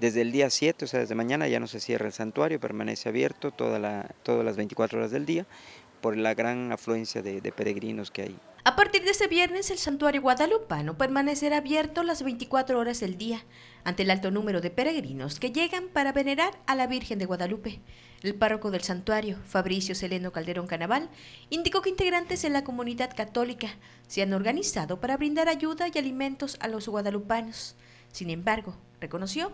Desde el día 7, o sea, desde mañana ya no se cierra el santuario, permanece abierto toda la, todas las 24 horas del día por la gran afluencia de, peregrinos que hay. A partir de este viernes, el santuario guadalupano permanecerá abierto las 24 horas del día ante el alto número de peregrinos que llegan para venerar a la Virgen de Guadalupe. El párroco del santuario, Fabricio Seleno Calderón Canaval, indicó que integrantes de la comunidad católica se han organizado para brindar ayuda y alimentos a los guadalupanos. Sin embargo, reconoció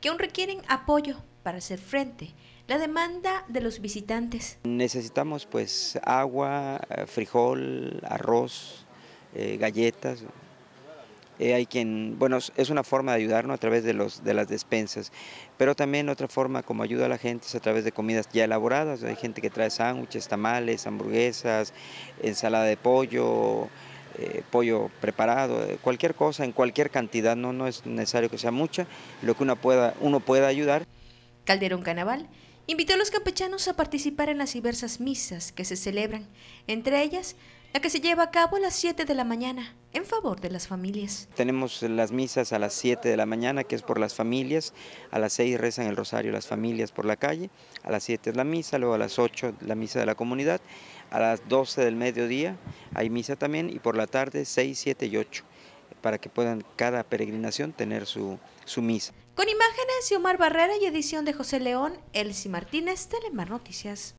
que aún requieren apoyo para hacer frente la demanda de los visitantes. Necesitamos pues agua, eh, frijol, arroz, eh, galletas. Eh, hay quien, bueno, es una forma de ayudarnos a través de, los, de las despensas, pero también otra forma como ayuda a la gente es a través de comidas ya elaboradas. Hay gente que trae sándwiches, tamales, hamburguesas, ensalada de pollo, pollo preparado, eh, cualquier cosa, en cualquier cantidad, no, no es necesario que sea mucha, lo que uno pueda, uno pueda ayudar. Calderón Canaval invitó a los campechanos a participar en las diversas misas que se celebran, entre ellas la que se lleva a cabo a las 7 de la mañana en favor de las familias. Tenemos las misas a las 7 de la mañana, que es por las familias, a las 6 rezan el rosario las familias por la calle, a las 7 es la misa, luego a las 8 la misa de la comunidad, a las 12 del mediodía hay misa también y por la tarde 6, 7 y 8, para que puedan cada peregrinación tener su, su misa. Con imágenes de Omar Barrera y edición de José León, Elsie Martínez, Telemar Noticias.